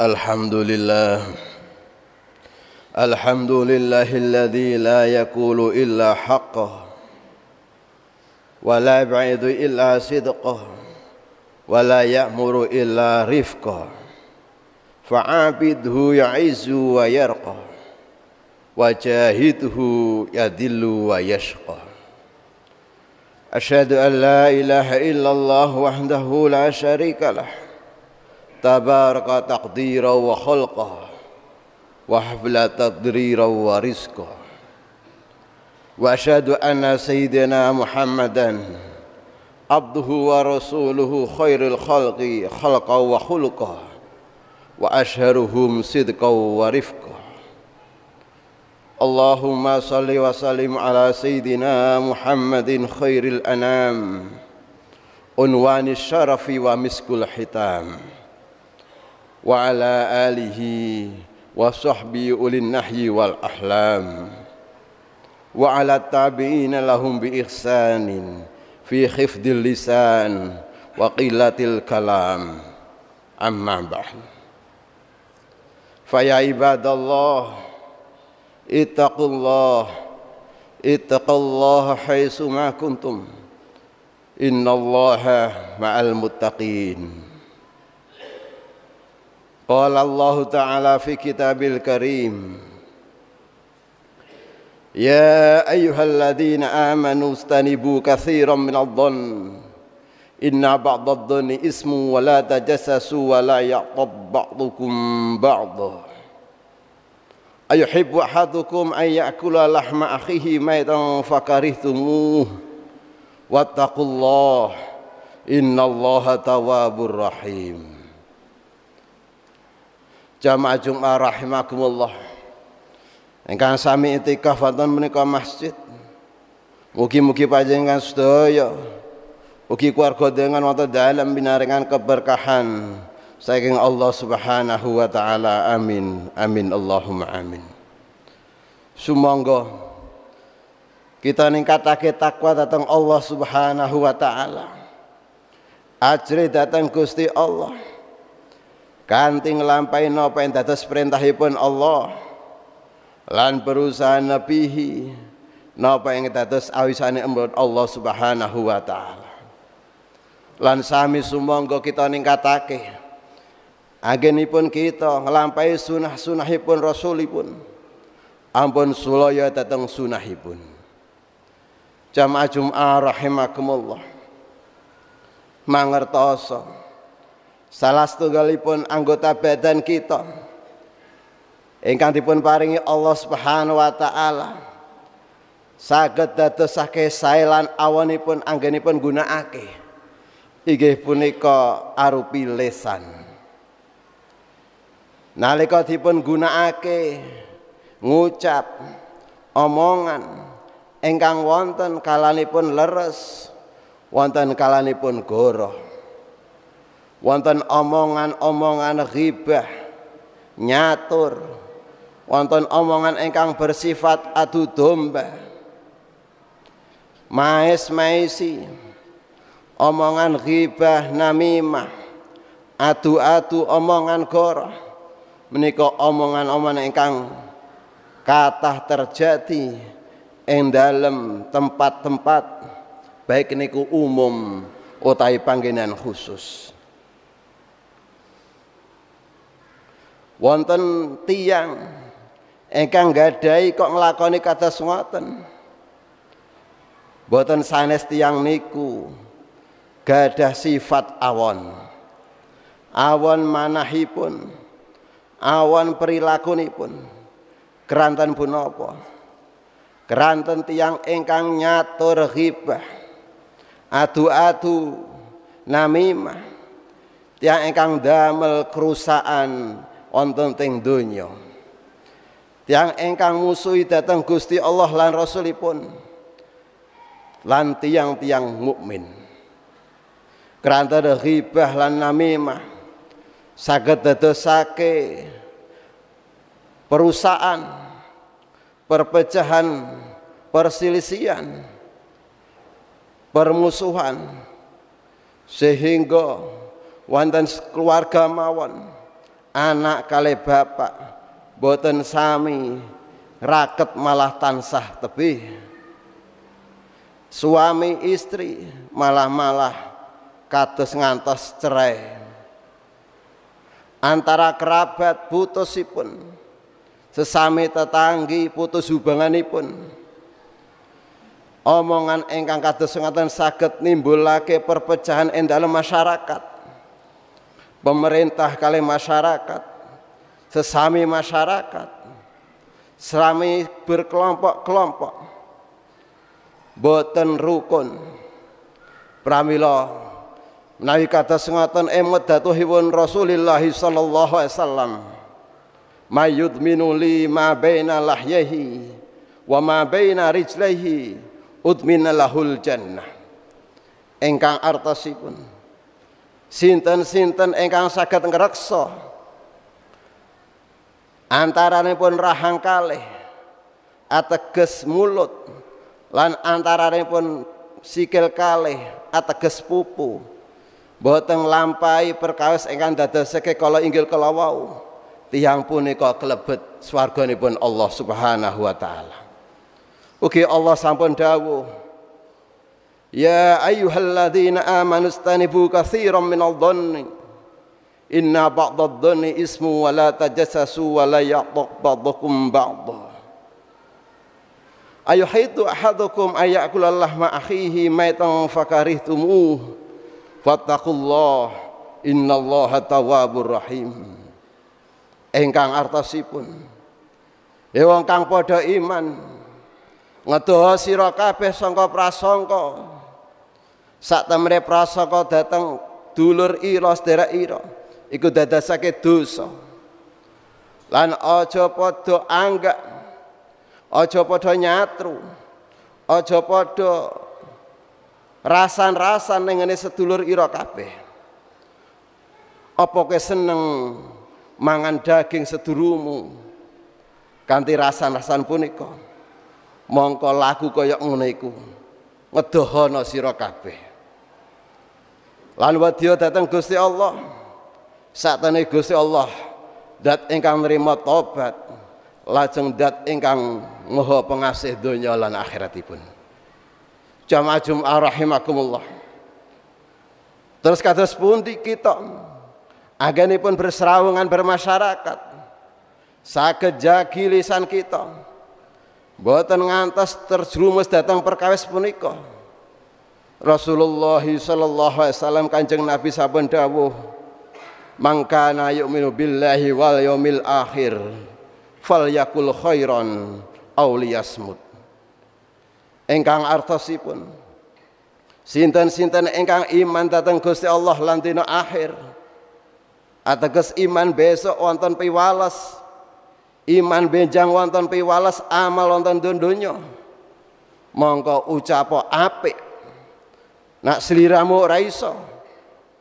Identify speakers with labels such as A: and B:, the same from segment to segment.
A: الحمد لله الحمد لله الذي لا يقول إلا حقه ولا يبعد إلا صدقه ولا يأمر إلا رفقه فعابده يعز ويرقى وجاهده يذل ويشقى أشهد أن لا إله إلا الله وحده لا شريك له تبارك تقديرا وخلقا وحفل تقديره ورزقا وأشهد أن سيدنا محمدا عبده ورسوله خير الخلق خلقا وخلقا وأشهرهم صدقا ورفقا اللهم صل وسلم على سيدنا محمد خير الأنام عنوان الشرف ومسك الحتام وعلى آله وصحبه أولي النحي والأحلام وعلى التابعين لهم بإحسان في خفض اللسان وقلة الكلام أما بعد فيا عباد الله اتقوا الله اتقوا الله حيث ما كنتم إن الله مع المتقين قال الله تعالى في كتاب الكريم يا أيها الذين آمنوا استنبوا كثيرا من الظن إن بعض الظن اسم ولا تجسسوا ولا يعطب بعضكم بعضا أيحب أحدكم أن يأكل لحم أخيه ميتا فكرهتموه واتقوا الله إن الله تواب رحيم jamaah Jumat rahimakumullah. Engkang sami itikaf wonten menika masjid. Mugi-mugi panjenengan sedaya ugi keluarga dengan wonten dalam binaringan keberkahan saking Allah Subhanahu wa taala. Amin. Amin Allahumma amin. Sumangga kita ningkatake takwa datang Allah Subhanahu wa taala. Ajri datang Gusti Allah kanthi nglampahi napa yang dados perintahipun Allah lan berusaha nepihi napa yang dados awisane embun Allah Subhanahu wa taala lan sami sumangga kita ningkatake agenipun kita nglampahi sunah-sunahipun rasulipun ampun sulaya dateng sunahipun jamaah Jum'ah rahimakumullah mangertoso salah setunggalipun anggota badan kita ingkang dipun paringi Allah Subhanahu wa taala saged dadosake sae lan awanipun anggenipun gunakake inggih punika arupi lesan nalika dipun gunakake ngucap omongan ingkang wonten kalanipun leres wonten kalanipun goroh wonten omongan-omongan ghibah nyatur wonten omongan ingkang bersifat adu domba maes maesi omongan ghibah namimah adu-adu omongan kor menika omongan-omongan ingkang kathah terjadi ing dalem tempat-tempat baik niku umum utawi panggenan khusus wonten tiang engkang gadai kok nglakoni kata ngoten boten sanes tiang niku gadah sifat awon awon manahipun awon perilakunipun keranten punapa keranten tiang engkang nyatur ghibah adu-adu namimah tiang engkang damel kerusaan wonten teng donya. Tiang engkang musuhi datang Gusti Allah lan Rasulipun lan tiang-tiang mukmin. Keranta ghibah lan namimah saged dadosake perusahaan perpecahan perselisihan permusuhan sehingga wonten keluarga mawon anak kali bapak boten sami raket malah tansah tebih suami istri malah-malah kados ngantos cerai antara kerabat putusipun sesami tetanggi putus hubunganipun omongan engkang kados ngoten saged nimbulake perpecahan ing dalam masyarakat pemerintah kali masyarakat, sesami masyarakat, serami berkelompok-kelompok, boten rukun, pramilo, menawi kata sengatan emet datuhipun Rasulullah sallallahu alaihi wasallam mayud minuli ma baina lahyahi wa ma baina rijlaihi udmina lahul jannah engkang artasipun Sinten-sinten engkang saged ngreksa. Antaranipun rahang kalih ateges mulut lan antaranipun sikil kalih ateges pupu. Boten lampahi perkawis ingkang dadosake kala inggil kala wau. Tiyang punika klebet swarganipun Allah Subhanahu wa taala. Ugi Allah sampun dawuh Ya ayyuhalladzina amanu istanibu katsiran minal dhanni Inna ba'dad ismu wa la tajassasu wa la ya'taq ayakulallah ma'akhihi maitan fakarihtumuh Fattakullah innallaha tawabur rahim Engkang artasipun Ya kang iman ngedoha sira songko prasongko. Sak temre prasaka dateng dulur ira sedherek ira iku dadasake dosa. Lan aja padha angga, aja padha nyatru. Aja padha rasan-rasan ngene sedulur ira kabeh. Apa kowe seneng mangan daging sedurumu? Kanthi rasan-rasan punika. Mongko laku kaya ngene iku. Ngedohono sira kabeh. Lan dia datang Gusti Allah. ini Gusti Allah dat ingkang nerima tobat lajeng dat ingkang nguha pengasih donya lan akhiratipun. Jamaah Jumat rahimakumullah. Terus kados pundi kita agenipun berserawungan bermasyarakat saged jagi lisan kita boten ngantos terjerumus datang perkawis punika. Rasulullah sallallahu alaihi wasallam Kanjeng Nabi saben dawuh mangkana yu'minu billahi wal yaumil akhir falyakul khairan aw liyasmut ingkang artosipun sinten-sinten engkang iman dateng Gusti Allah lan dina akhir ateges iman besok wonten piwales iman benjang wonten piwales amal wonten donya mongko ucapo apik Nak seliramu raiso,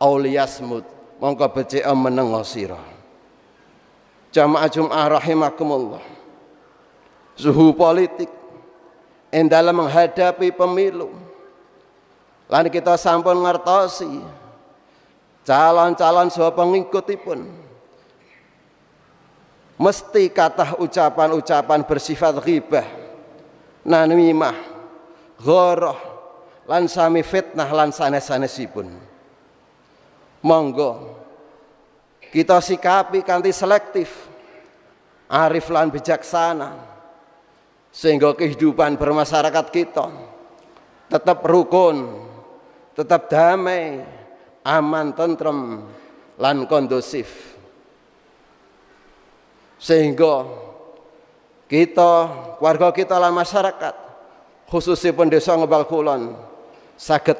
A: aulia semut, mongko becik menengo sira. Jamaah jumah rahimakumullah. Suhu politik yang dalam menghadapi pemilu. Lan kita sampun ngertosi calon-calon saha pengikutipun mesti kata ucapan-ucapan bersifat ghibah, nanimah, goroh lan sami fitnah lan sanes-sanesipun. Monggo kita sikapi kanthi selektif. Arif lan bijaksana sehingga kehidupan bermasyarakat kita tetap rukun, tetap damai, aman tentrem lan kondusif. Sehingga kita, warga kita lan masyarakat khususnya pendesa desa Ngebal Kulon Sakit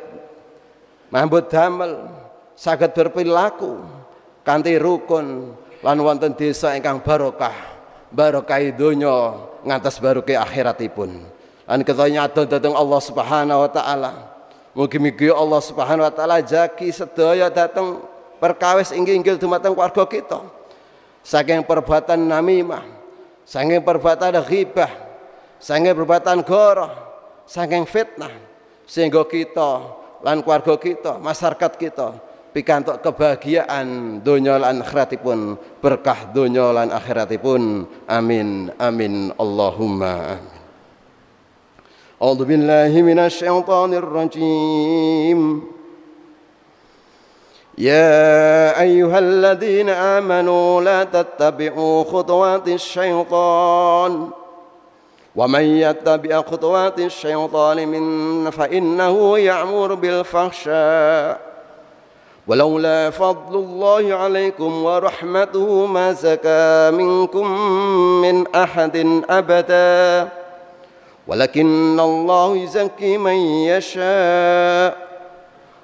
A: mambut damel sakit berperilaku kanti rukun lan wonten desa ingkang barokah barokah donya baru barokah akhiratipun lan kita nyadon dhateng Allah Subhanahu wa taala mugi-mugi Allah Subhanahu wa taala jaki sedaya datang perkawis inggil-inggil dumateng keluarga kita saking perbuatan namimah saking perbuatan ghibah saking perbuatan goroh saking fitnah sehingga kita lan keluarga kita, masyarakat kita pikantuk kebahagiaan dunia lan akhiratipun berkah dunia lan akhiratipun amin amin Allahumma amin أعوذ بالله من الشيطان الرجيم يا أيها الذين آمنوا لا تتبعوا خطوات الشيطان ومن يتبع خطوات الشيطان من فإنه يعمر بالفحشاء ولولا فضل الله عليكم ورحمته ما زكى منكم من أحد أبدا ولكن الله يزكي من يشاء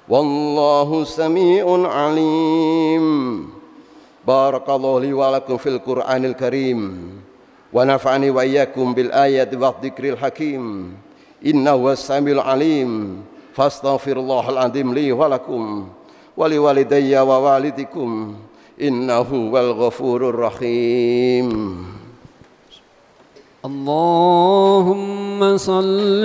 A: والله سميع عليم بارك الله لي ولكم في القرآن الكريم ونفعني وإياكم بالآيات والذكر الحكيم إنه هو السميع العليم فاستغفر الله العظيم لي ولكم ولوالدي ووالدكم إنه هو الغفور الرحيم اللهم صل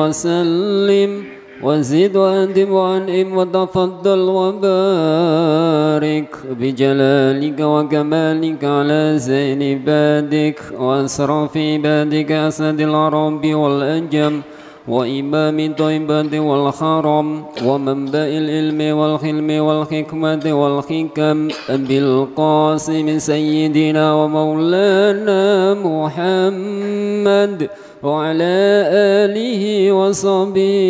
A: وسلم وزد وأدب وأنعم وتفضل وبارك بجلالك وكمالك على زين عبادك وأسرف عبادك أسد العرب والأجم وإمام طيبة والحرم ومنبأ العلم والحلم والحكمة والحكم بالقاسم سيدنا ومولانا محمد وعلى آله وصحبه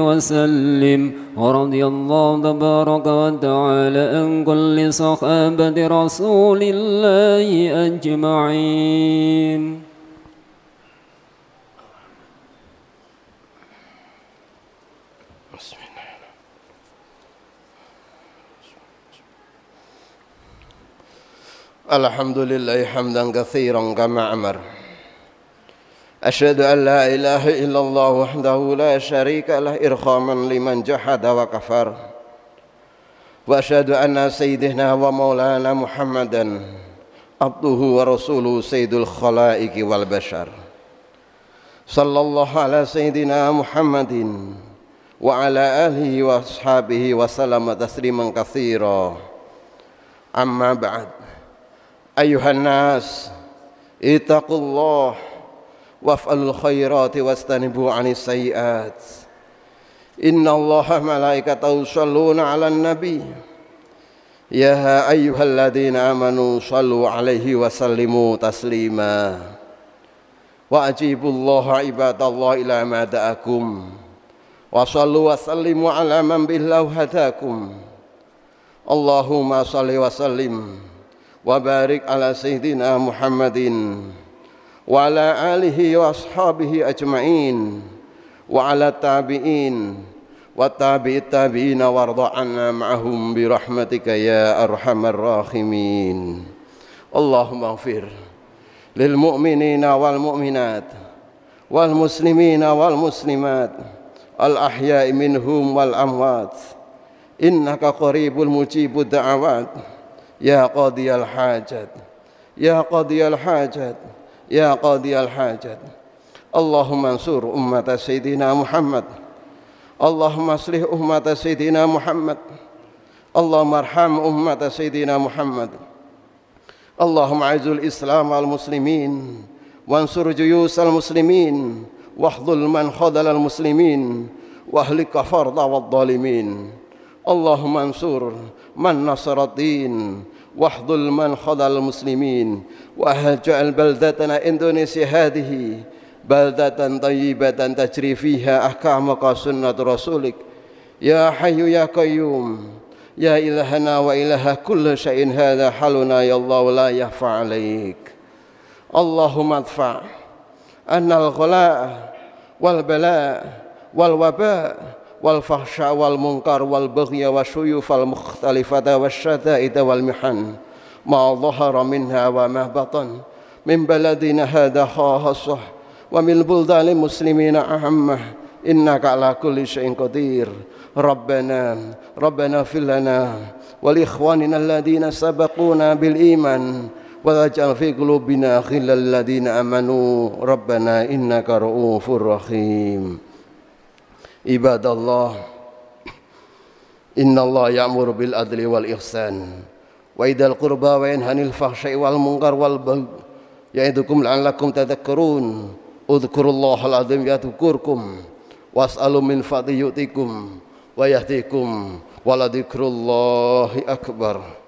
A: وسلم ورضي الله تبارك وتعالى عن كل صحابة رسول الله أجمعين الحمد لله حمدا كثيرا كما أمر أشهد أن لا إله إلا الله وحده لا شريك له إرخاما لمن جحد وكفر وأشهد أن سيدنا ومولانا محمدا عبده ورسوله سيد الخلائق والبشر صلى الله على سيدنا محمد وعلى آله وأصحابه وسلم تسليما كثيرا أما بعد أيها الناس اتقوا الله وافعلوا الخيرات واستنبوا عن السيئات إن الله ملائكته يصلون على النبي يا أيها الذين آمنوا صلوا عليه وسلموا تسليما وأجيبوا الله عباد الله إلى ما دعاكم وصلوا وسلموا على من بالله هداكم اللهم صل وسلم وبارك على سيدنا محمد وعلى آله وأصحابه أجمعين وعلى التابعين وتابع التابعين وارض عنا معهم برحمتك يا أرحم الراحمين اللهم اغفر للمؤمنين والمؤمنات والمسلمين والمسلمات الأحياء منهم والأموات إنك قريب المجيب الدعوات يا قاضي الحاجات يا قاضي الحاجات يا قاضي الحاجات اللهم انصر أمة سيدنا محمد اللهم اصلح أمة سيدنا محمد اللهم ارحم أمة سيدنا محمد اللهم اعز الإسلام والمسلمين وانصر جيوش المسلمين واحضل من خذل المسلمين واهلك فرض والظالمين اللهم انصر من نصر الدين واحضل من خذل المسلمين واجعل بلدتنا اندونيسيا هذه بلدة طيبة تجري فيها أحكامك سنة رسولك يا حي يا قيوم يا إلهنا وإله كل شيء هذا حالنا يا الله لا يخفى عليك اللهم ادفع أن الغلاء والبلاء والوباء والفحشاء والمنكر والبغي والسيوف المختلفة والشدائد والمحن ما ظهر منها وما بطن من بلدنا هذا خاصة ومن بلدان المسلمين أعمه إنك على كل شيء قدير ربنا ربنا اغفر لنا ولإخواننا الذين سبقونا بالإيمان واجعل في قلوبنا غلا الذين آمنوا ربنا إنك رؤوف رحيم عباد الله إن الله يأمر بالعدل والإحسان وإذا القربى وينهى عن الفحشاء والمنكر والبغي يعظكم لعلكم تذكرون اذكروا الله العظيم يذكركم واسألوا من فضل يؤتكم ويهديكم ولذكر الله أكبر